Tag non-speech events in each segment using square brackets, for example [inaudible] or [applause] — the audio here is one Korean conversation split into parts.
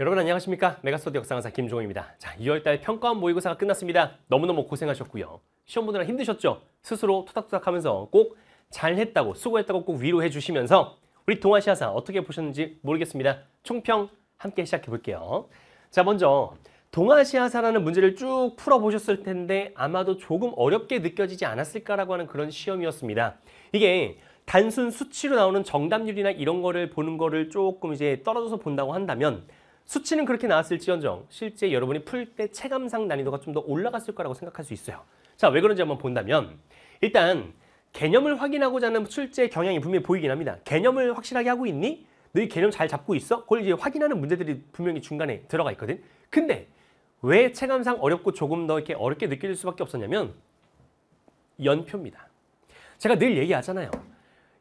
여러분 안녕하십니까 메가스터디 역사강사 김종호입니다 자 2월달 평가원 모의고사가 끝났습니다 너무너무 고생하셨고요 시험 보느라 힘드셨죠 스스로 토닥토닥 하면서 꼭 잘했다고 수고했다고 꼭 위로해 주시면서 우리 동아시아사 어떻게 보셨는지 모르겠습니다 총평 함께 시작해 볼게요 자 먼저 동아시아사라는 문제를 쭉 풀어보셨을 텐데 아마도 조금 어렵게 느껴지지 않았을까라고 하는 그런 시험이었습니다 이게 단순 수치로 나오는 정답률이나 이런 거를 보는 거를 조금 이제 떨어져서 본다고 한다면 수치는 그렇게 나왔을지언정 실제 여러분이 풀 때 체감상 난이도가 좀 더 올라갔을 거라고 생각할 수 있어요. 자, 왜 그런지 한번 본다면 일단 개념을 확인하고자 하는 출제 경향이 분명히 보이긴 합니다. 개념을 확실하게 하고 있니? 너희 개념 잘 잡고 있어? 그걸 이제 확인하는 문제들이 분명히 중간에 들어가 있거든. 근데 왜 체감상 어렵고 조금 더 이렇게 어렵게 느낄 수밖에 없었냐면 연표입니다. 제가 늘 얘기하잖아요.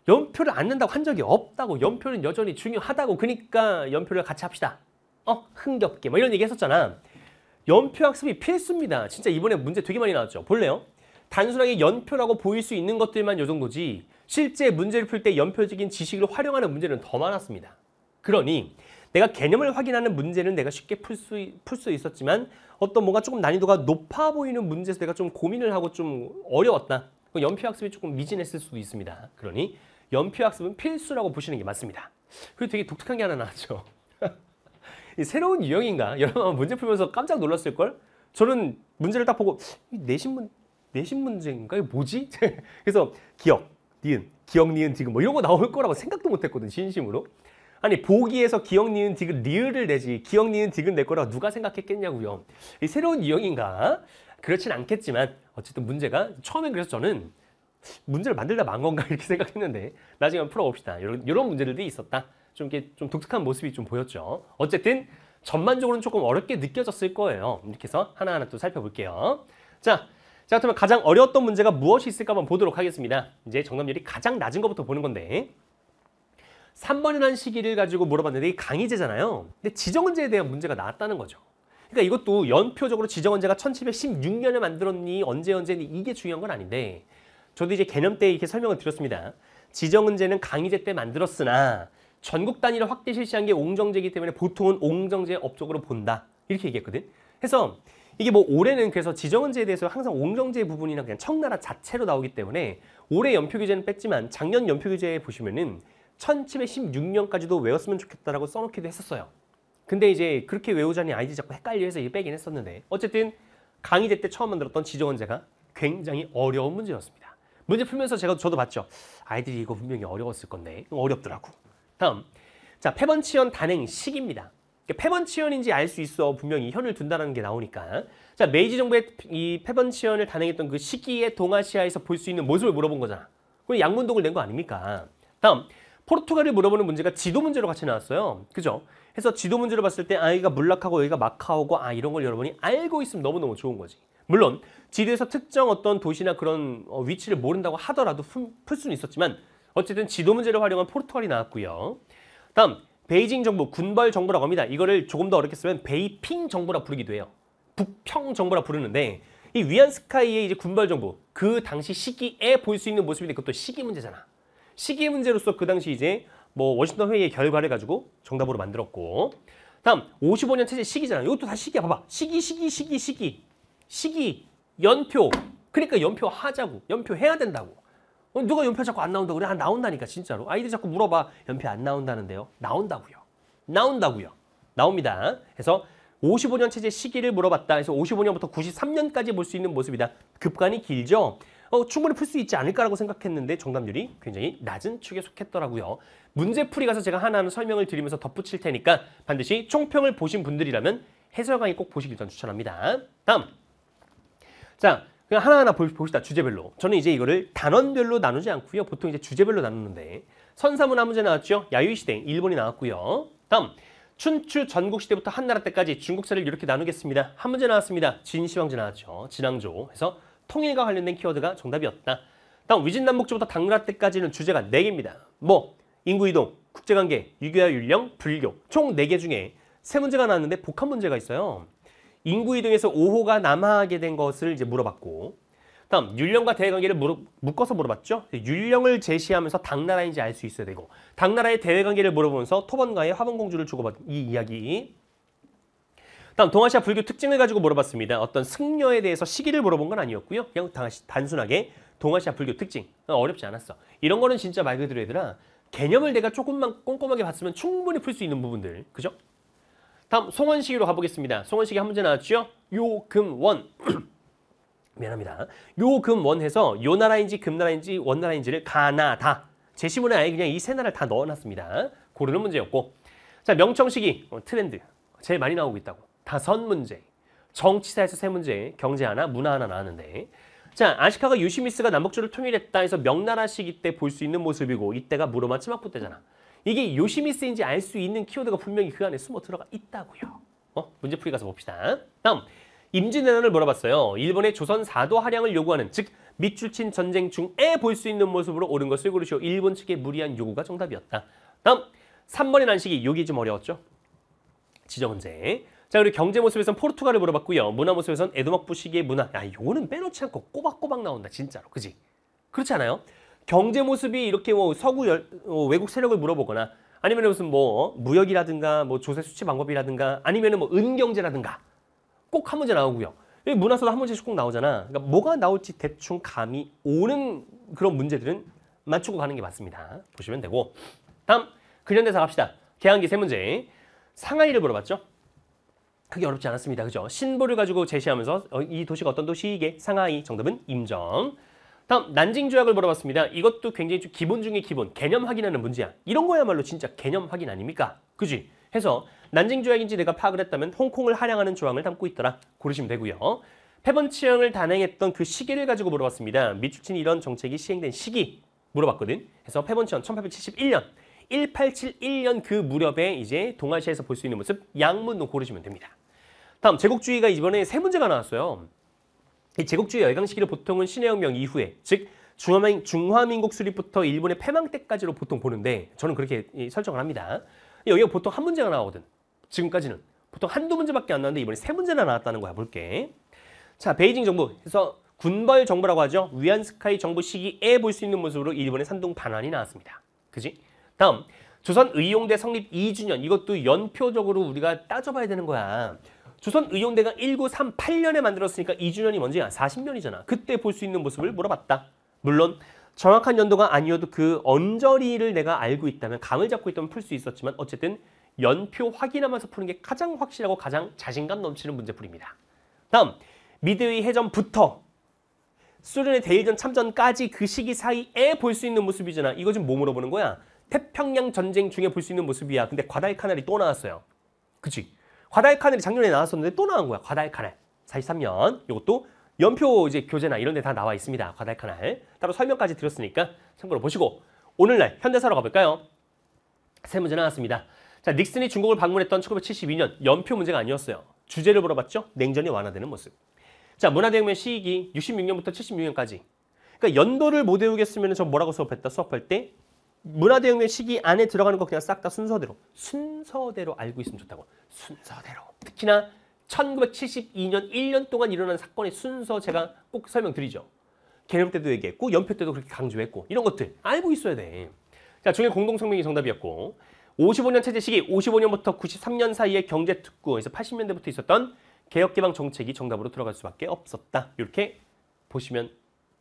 연표를 안 낸다고 한 적이 없다고 연표는 여전히 중요하다고 그러니까 연표를 같이 합시다. 어 흥겹게 뭐 이런 얘기 했었잖아. 연표 학습이 필수입니다. 진짜 이번에 문제 되게 많이 나왔죠. 볼래요? 단순하게 연표라고 보일 수 있는 것들만 요 정도지 실제 문제를 풀 때 연표적인 지식을 활용하는 문제는 더 많았습니다. 그러니 내가 개념을 확인하는 문제는 내가 쉽게 풀 수 풀 수 있었지만 어떤 뭔가 조금 난이도가 높아 보이는 문제에서 내가 좀 고민을 하고 좀 어려웠다. 그 연표 학습이 조금 미진했을 수도 있습니다. 그러니 연표 학습은 필수라고 보시는 게 맞습니다. 그리고 되게 독특한 게 하나 나왔죠. [laughs] 이 새로운 유형인가? [laughs] 여러분 문제 풀면서 깜짝 놀랐을걸? 저는 문제를 딱 보고 내신 문 내신 문제인가? 이 뭐지? [laughs] 그래서 기억, 니은, 기억, 니은, 디귿 뭐 이런 거 나올 거라고 생각도 못 했거든 진심으로. 아니 보기에서 기억, 니은, 디귿, 리을을 내지 기억, 니은, 디귿 낼거라 누가 생각했겠냐고요. 이 새로운 유형인가? 그렇진 않겠지만 어쨌든 문제가 처음엔 그래서 저는 문제를 만들다 만 건가 [laughs] 이렇게 생각했는데 나중에 한번 풀어봅시다. 이런, 이런 문제들이 있었다. 좀 이렇게 좀 독특한 모습이 좀 보였죠. 어쨌든 전반적으로는 조금 어렵게 느껴졌을 거예요. 이렇게 해서 하나하나 또 살펴볼게요. 자, 자 그러면 가장 어려웠던 문제가 무엇이 있을까 한번 보도록 하겠습니다. 이제 정답률이 가장 낮은 것부터 보는 건데 3번이라는 시기를 가지고 물어봤는데 이 강의제잖아요. 근데 지정은제에 대한 문제가 나왔다는 거죠. 그러니까 이것도 연표적으로 지정원제가 1716년에 만들었니 언제 언제니 이게 중요한 건 아닌데 저도 이제 개념 때 이렇게 설명을 드렸습니다. 지정은제는 강의제 때 만들었으나 전국 단위로 확대 실시한 게 옹정제이기 때문에 보통은 옹정제 업적으로 본다. 이렇게 얘기했거든. 해서 이게 뭐 올해는 그래서 지정은제에 대해서 항상 옹정제 부분이나 그냥 청나라 자체로 나오기 때문에 올해 연표 규제는 뺐지만 작년 연표 규제에 보시면은 1716년까지도 외웠으면 좋겠다라고 써놓기도 했었어요. 근데 이제 그렇게 외우자니 아이들이 자꾸 헷갈려해서 이게 빼긴 했었는데 어쨌든 강의제 때 처음 만들었던 지정은제가 굉장히 어려운 문제였습니다. 문제 풀면서 제가 저도 봤죠. 아이들이 이거 분명히 어려웠을 건데 어렵더라고. 다음, 자 패번치현 단행시기입니다 그러니까 패번치현인지 알 수 있어 분명히 현을 둔다는 게 나오니까 자 메이지 정부의 이 패번치현을 단행했던 그 시기에 동아시아에서 볼 수 있는 모습을 물어본 거잖아. 그럼 양문동을 낸 거 아닙니까? 다음, 포르투갈을 물어보는 문제가 지도 문제로 같이 나왔어요. 그죠? 해서 지도 문제로 봤을 때 아이가 물락하고 여기가 마카오고 아 이런 걸 여러분이 알고 있으면 너무너무 좋은 거지. 물론 지도에서 특정 어떤 도시나 그런 어, 위치를 모른다고 하더라도 풀 수는 있었지만 어쨌든 지도 문제를 활용한 포르투갈이 나왔고요. 다음 베이징 정부 군벌 정부라고 합니다. 이거를 조금 더 어렵게 쓰면 베이핑 정부라 부르기도 해요. 북평 정부라 부르는데 이 위안스카이의 이제 군벌 정부 그 당시 시기에 볼 수 있는 모습인데 그것도 시기 문제잖아. 시기 문제로서 그 당시 이제 뭐 워싱턴 회의의 결과를 가지고 정답으로 만들었고 다음 55년 체제 시기잖아. 이것도 다 시기야. 봐봐. 시기 시기 시기 시기 시기 연표. 그러니까 연표 하자고. 연표 해야 된다고. 어, 누가 연표 자꾸 안 나온다고 그래? 아, 나온다니까 진짜로. 아이들 자꾸 물어봐. 연표 안 나온다는데요. 나온다고요. 나온다고요. 나옵니다. 그래서 55년 체제 시기를 물어봤다. 해래서 55년부터 93년까지 볼 수 있는 모습이다. 급간이 길죠? 어, 충분히 풀 수 있지 않을까라고 생각했는데 정답률이 굉장히 낮은 축에 속했더라고요. 문제풀이 가서 제가 하나하나 설명을 드리면서 덧붙일 테니까 반드시 총평을 보신 분들이라면 해설강의 꼭 보시길 전 추천합니다. 다음! 자, 그냥 하나하나 봅시다. 주제별로. 저는 이제 이거를 단원별로 나누지 않고요. 보통 이제 주제별로 나누는데 선사문화 문제 나왔죠. 야유시대 일본이 나왔고요. 다음 춘추 전국시대부터 한나라 때까지 중국사를 이렇게 나누겠습니다. 한 문제 나왔습니다. 진시황제 나왔죠. 진왕조 해서 통일과 관련된 키워드가 정답이었다. 다음 위진남북조부터 당나라 때까지는 주제가 4개입니다. 뭐 인구이동, 국제관계, 유교와 율령, 불교 총 4개 중에 세 문제가 나왔는데 복합 문제가 있어요. 인구 이동에서 5호가 남하게 된 것을 이제 물어봤고 다음 율령과 대외관계를 물어, 묶어서 물어봤죠. 율령을 제시하면서 당나라인지 알 수 있어야 되고 당나라의 대외관계를 물어보면서 토번과의 화분공주를 주고받은 이 이야기 다음 동아시아 불교 특징을 가지고 물어봤습니다. 어떤 승려에 대해서 시기를 물어본 건 아니었고요. 그냥 단순하게 동아시아 불교 특징 어, 어렵지 않았어. 이런 거는 진짜 말 그대로 얘들아 개념을 내가 조금만 꼼꼼하게 봤으면 충분히 풀 수 있는 부분들 그죠? 다음 송원식으로 가보겠습니다. 송원식이 한 문제 나왔죠? 요금원. [clears throat] 미안합니다. 요금원 해서 요 나라인지 금 나라인지 원 나라인지를 가나다. 제시문에 아예 그냥 이 세 나라를 다 넣어놨습니다. 고르는 문제였고 자 명청식이 어, 트렌드 제일 많이 나오고 있다고 다섯 문제 정치사에서 세 문제 경제 하나 문화 하나 나왔는데 자 아시카가 유시미스가 남북주를 통일했다 해서 명나라시기 때 볼 수 있는 모습이고 이때가 무로마 치막부 때잖아 이게 요시미스인지 알 수 있는 키워드가 분명히 그 안에 숨어 들어가 있다고요. 어? 문제풀이 가서 봅시다. 다음, 임진왜란을 물어봤어요. 일본의 조선 사도 하량을 요구하는 즉 밑줄 친 전쟁 중에 볼 수 있는 모습으로 옳은 것을 고르시오. 일본 측의 무리한 요구가 정답이었다. 다음, 3번의 난식이 여기 좀 어려웠죠? 지적 문제. 자, 그리고 경제 모습에선 포르투갈을 물어봤고요. 문화 모습에선 에도막부 시기의 문화. 야, 요거는 빼놓지 않고 꼬박꼬박 나온다, 진짜로. 그지? 그렇지 않아요? 경제 모습이 이렇게 뭐 서구 열, 어, 외국 세력을 물어보거나 아니면 무슨 뭐 어, 무역이라든가 뭐 조세 수치 방법이라든가 아니면 뭐 은경제라든가 꼭 한 문제 나오고요. 문화서도 한 문제씩 꼭 나오잖아. 그러니까 뭐가 나올지 대충 감이 오는 그런 문제들은 맞추고 가는 게 맞습니다. 보시면 되고 다음 근현대사 갑시다. 개항기 세 문제 상하이를 물어봤죠. 크게 어렵지 않았습니다. 그죠? 신보를 가지고 제시하면서 어, 이 도시가 어떤 도시이게 상하이 정답은 임정. 다음 난징 조약을 물어봤습니다. 이것도 굉장히 좀 기본 중에 기본, 개념 확인하는 문제야. 이런 거야말로 진짜 개념 확인 아닙니까? 그지? 해서 난징 조약인지 내가 파악을 했다면 홍콩을 하량하는 조항을 담고 있더라. 고르시면 되고요. 패번치형을 단행했던 그 시기를 가지고 물어봤습니다. 미추친 이런 정책이 시행된 시기 물어봤거든. 해서 패번치형 1871년, 1871년 그 무렵에 이제 동아시아에서 볼 수 있는 모습 양문도 고르시면 됩니다. 다음 제국주의가 이번에 세 문제가 나왔어요. 이 제국주의 열강시기를 보통은 신해혁명 이후에 즉 중화민, 중화민국 수립부터 일본의 패망 때까지로 보통 보는데 저는 그렇게 설정을 합니다. 여기가 보통 한 문제가 나오거든. 지금까지는. 보통 한두 문제밖에 안 나왔는데 이번에 세 문제나 나왔다는 거야. 볼게. 자, 베이징 정부. 그래서 군벌 정부라고 하죠. 위안스카이 정부 시기에 볼 수 있는 모습으로 일본의 산둥 반환이 나왔습니다. 그지? 다음. 조선 의용대 성립 2주년. 이것도 연표적으로 우리가 따져봐야 되는 거야. 조선의용대가 1938년에 만들었으니까 2주년이 뭔지야? 40년이잖아. 아, 그때 볼 수 있는 모습을 물어봤다. 물론 정확한 연도가 아니어도 그 언저리를 내가 알고 있다면 감을 잡고 있다면 풀 수 있었지만 어쨌든 연표 확인하면서 푸는 게 가장 확실하고 가장 자신감 넘치는 문제풀입니다. 다음 미드웨이 해전부터 수련의 대일전 참전까지 그 시기 사이에 볼 수 있는 모습이잖아. 이거 지금 뭐 물어보는 거야? 태평양 전쟁 중에 볼 수 있는 모습이야. 근데 과달카날이 또 나왔어요. 그치? 과다의카넬이 작년에 나왔었는데 또 나온 거야. 과다의카넬 43년. 이것도 연표 이제 교재나 이런 데 다 나와 있습니다. 과다의카넬 따로 설명까지 드렸으니까 참고로 보시고 오늘날 현대사로 가볼까요? 세 문제 나왔습니다. 자, 닉슨이 중국을 방문했던 1972년 연표 문제가 아니었어요. 주제를 물어봤죠? 냉전이 완화되는 모습. 자, 문화대혁명 시기 66년부터 76년까지. 그러니까 연도를 못 외우겠으면 저 뭐라고 수업했다? 수업할 때 문화대혁명 시기 안에 들어가는 거 그냥 싹 다 순서대로 순서대로 알고 있으면 좋다고 순서대로 특히나 1972년 1년 동안 일어난 사건의 순서 제가 꼭 설명드리죠 개념 때도 얘기했고 연표 때도 그렇게 강조했고 이런 것들 알고 있어야 돼 자, 중일 공동성명이 정답이었고 55년 체제 시기 55년부터 93년 사이에 경제특구에서 80년대부터 있었던 개혁개방 정책이 정답으로 들어갈 수밖에 없었다 이렇게 보시면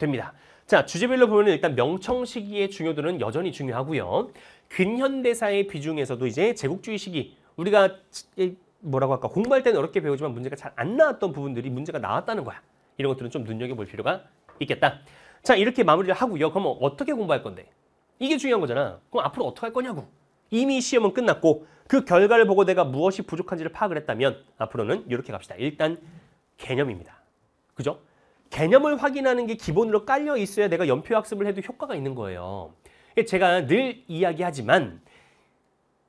됩니다. 자, 주제별로 보면 일단 명청 시기의 중요도는 여전히 중요하고요. 근현대사의 비중에서도 이제 제국주의 시기 우리가 뭐라고 할까 공부할 때는 어렵게 배우지만 문제가 잘 안 나왔던 부분들이 문제가 나왔다는 거야. 이런 것들은 좀 눈여겨볼 필요가 있겠다. 자 이렇게 마무리를 하고요. 그럼 어떻게 공부할 건데? 이게 중요한 거잖아. 그럼 앞으로 어떻게 할 거냐고. 이미 시험은 끝났고 그 결과를 보고 내가 무엇이 부족한지를 파악을 했다면 앞으로는 이렇게 갑시다. 일단 개념입니다. 그죠? 개념을 확인하는 게 기본으로 깔려 있어야 내가 연표 학습을 해도 효과가 있는 거예요. 제가 늘 이야기하지만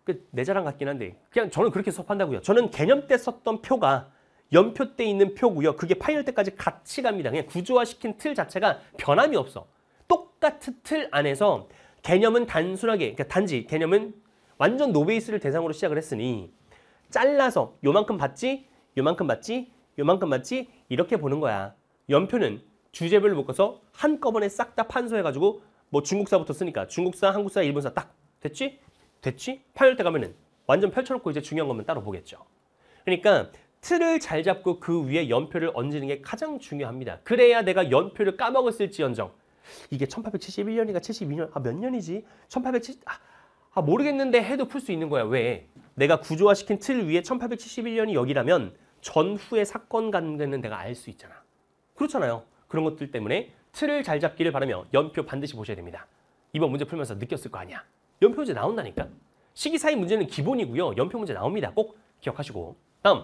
그 내 자랑 같긴 한데 그냥 저는 그렇게 수업한다고요. 저는 개념 때 썼던 표가 연표 때 있는 표고요. 그게 파일 때까지 같이 갑니다. 그냥 구조화시킨 틀 자체가 변함이 없어. 똑같은 틀 안에서 개념은 단순하게 그러니까 단지 개념은 완전 노베이스를 대상으로 시작을 했으니 잘라서 요만큼 받지 요만큼 받지 요만큼 받지 이렇게 보는 거야. 연표는 주제별로 묶어서 한꺼번에 싹 다판소해가지고뭐 중국사부터 쓰니까 중국사, 한국사, 일본사 딱 됐지? 됐지? 파열 때 가면은 완전 펼쳐놓고 이제 중요한 것만 따로 보겠죠. 그러니까 틀을 잘 잡고 그 위에 연표를 얹는 게 가장 중요합니다. 그래야 내가 연표를 까먹었을지언정 이게 1871년인가 72년 아 몇 년이지? 1870 아, 아 모르겠는데 해도 풀 수 있는 거야. 왜? 내가 구조화시킨 틀 위에 1871년이 여기라면 전후의 사건 관계는 내가 알 수 있잖아. 그렇잖아요. 그런 것들 때문에 틀을 잘 잡기를 바라며 연표 반드시 보셔야 됩니다. 이번 문제 풀면서 느꼈을 거 아니야. 연표 문제 나온다니까. 시기사의 문제는 기본이고요. 연표 문제 나옵니다. 꼭 기억하시고. 다음.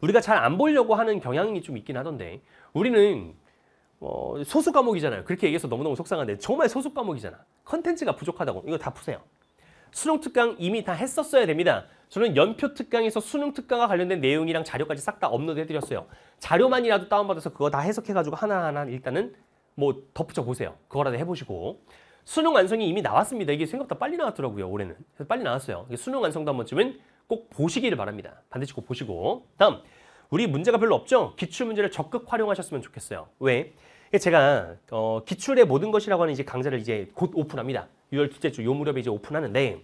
우리가 잘 안 보려고 하는 경향이 좀 있긴 하던데 우리는 어, 소수 과목이잖아요. 그렇게 얘기해서 너무너무 속상한데 정말 소수 과목이잖아. 컨텐츠가 부족하다고. 이거 다 푸세요. 수능 특강 이미 다 했었어야 됩니다. 저는 연표 특강에서 수능 특강과 관련된 내용이랑 자료까지 싹 다 업로드 해드렸어요. 자료만이라도 다운받아서 그거 다 해석해가지고 하나하나 일단은 뭐 덧붙여 보세요. 그거라도 해보시고 수능 완성이 이미 나왔습니다. 이게 생각보다 빨리 나왔더라고요. 올해는 그래서 빨리 나왔어요. 수능 완성도 한 번쯤은 꼭 보시기를 바랍니다. 반드시 꼭 보시고 다음 우리 문제가 별로 없죠? 기출문제를 적극 활용하셨으면 좋겠어요. 왜? 제가 어, 기출의 모든 것이라고 하는 이제 강좌를 이제 곧 오픈합니다. 6월 둘째 주요 무렵에 이제 오픈하는데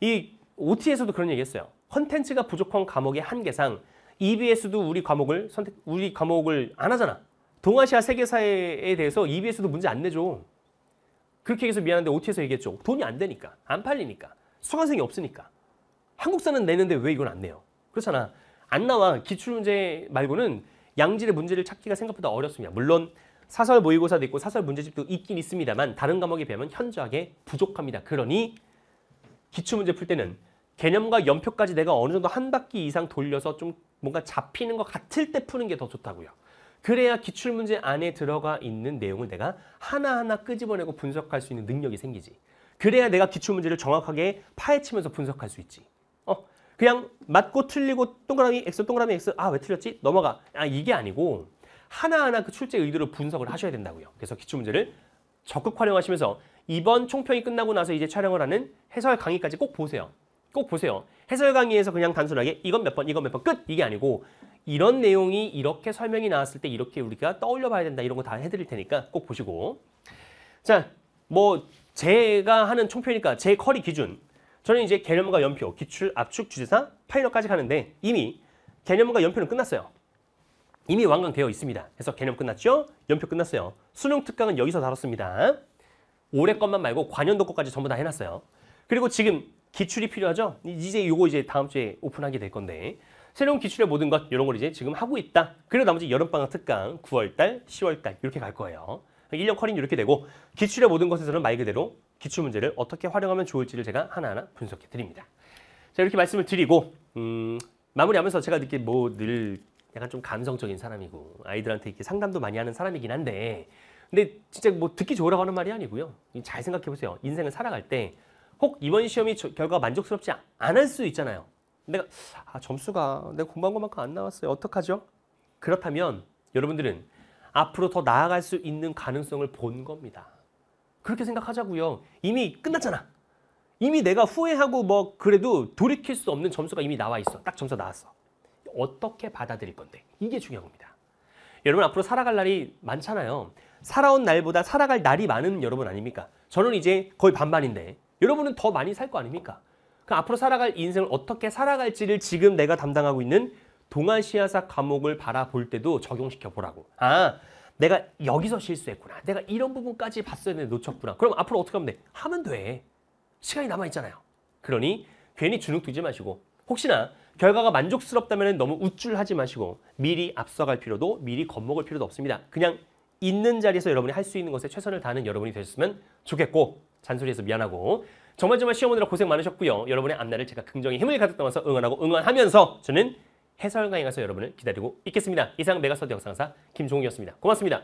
이 OT에서도 그런 얘기했어요. 컨텐츠가 부족한 과목의 한계상 EBS도 우리 과목을 선택 우리 과목을 안 하잖아. 동아시아 세계사에 대해서 EBS도 문제 안 내줘. 그렇게 해서 미안한데 OT에서 얘기했죠. 돈이 안 되니까. 안 팔리니까. 수강생이 없으니까. 한국사는 내는데 왜 이건 안 내요? 그렇잖아. 안 나와. 기출문제 말고는 양질의 문제를 찾기가 생각보다 어렵습니다. 물론 사설 모의고사도 있고 사설 문제집도 있긴 있습니다만 다른 과목에 비하면 현저하게 부족합니다. 그러니 기출문제 풀 때는 개념과 연표까지 내가 어느 정도 한 바퀴 이상 돌려서 좀 뭔가 잡히는 것 같을 때 푸는 게 더 좋다고요. 그래야 기출문제 안에 들어가 있는 내용을 내가 하나하나 끄집어내고 분석할 수 있는 능력이 생기지. 그래야 내가 기출문제를 정확하게 파헤치면서 분석할 수 있지. 어, 그냥 맞고 틀리고 동그라미 X 동그라미 X 아 왜 틀렸지? 넘어가. 아 이게 아니고 하나하나 그 출제 의도를 분석을 하셔야 된다고요. 그래서 기출문제를 적극 활용하시면서 이번 총평이 끝나고 나서 이제 촬영을 하는 해설 강의까지 꼭 보세요. 꼭 보세요. 해설 강의에서 그냥 단순하게 이건 몇 번, 이건 몇 번 끝 이게 아니고 이런 내용이 이렇게 설명이 나왔을 때 이렇게 우리가 떠올려 봐야 된다 이런 거 다 해드릴 테니까 꼭 보시고 자, 뭐 제가 하는 총표니까 제 커리 기준 저는 이제 개념과 연표, 기출, 압축, 주제사, 파이널까지 가는데 이미 개념과 연표는 끝났어요. 이미 완강되어 있습니다. 그래서 개념 끝났죠? 연표 끝났어요. 수능 특강은 여기서 다뤘습니다. 올해 것만 말고 관연도 것까지 전부 다 해놨어요. 그리고 지금 기출이 필요하죠? 이제 이거 이제 다음 주에 오픈하게 될 건데 새로운 기출의 모든 것 이런 걸 이제 지금 하고 있다. 그리고 나머지 여름방학 특강 9월달, 10월달 이렇게 갈 거예요. 1년 커링 이렇게 되고 기출의 모든 것에서는 말 그대로 기출 문제를 어떻게 활용하면 좋을지를 제가 하나하나 분석해 드립니다. 자 이렇게 말씀을 드리고 음, 마무리하면서 제가 느낀 뭐늘 약간 좀 감성적인 사람이고 아이들한테 이렇게 상담도 많이 하는 사람이긴 한데 근데 진짜 뭐 듣기 좋으라고 하는 말이 아니고요. 잘 생각해 보세요. 인생을 살아갈 때 혹 이번 시험이 결과가 만족스럽지 않을 수 있잖아요. 내가 아, 점수가 내가 공부한 것만큼 안 나왔어요. 어떡하죠? 그렇다면 여러분들은 앞으로 더 나아갈 수 있는 가능성을 본 겁니다. 그렇게 생각하자고요. 이미 끝났잖아. 이미 내가 후회하고 뭐 그래도 돌이킬 수 없는 점수가 이미 나와 있어. 딱 점수 가 나왔어. 어떻게 받아들일 건데 이게 중요한 겁니다. 여러분 앞으로 살아갈 날이 많잖아요. 살아온 날보다 살아갈 날이 많은 여러분 아닙니까? 저는 이제 거의 반반인데 여러분은 더 많이 살 거 아닙니까? 그럼 앞으로 살아갈 인생을 어떻게 살아갈지를 지금 내가 담당하고 있는 동아시아사 과목을 바라볼 때도 적용시켜 보라고. 아, 내가 여기서 실수했구나. 내가 이런 부분까지 봤어야 되는데 놓쳤구나. 그럼 앞으로 어떻게 하면 돼? 하면 돼. 시간이 남아있잖아요. 그러니 괜히 주눅 들지 마시고 혹시나 결과가 만족스럽다면 너무 우쭐하지 마시고 미리 앞서갈 필요도 미리 겁먹을 필요도 없습니다. 그냥 있는 자리에서 여러분이 할 수 있는 것에 최선을 다하는 여러분이 되셨으면 좋겠고 잔소리해서 미안하고 정말 정말 시험 오느라 고생 많으셨고요. 여러분의 앞날을 제가 긍정의 힘을 가득 담아서 응원하고 응원하면서 저는 해설강의 가서 여러분을 기다리고 있겠습니다. 이상 메가서드 영상사 김종욱이었습니다. 고맙습니다.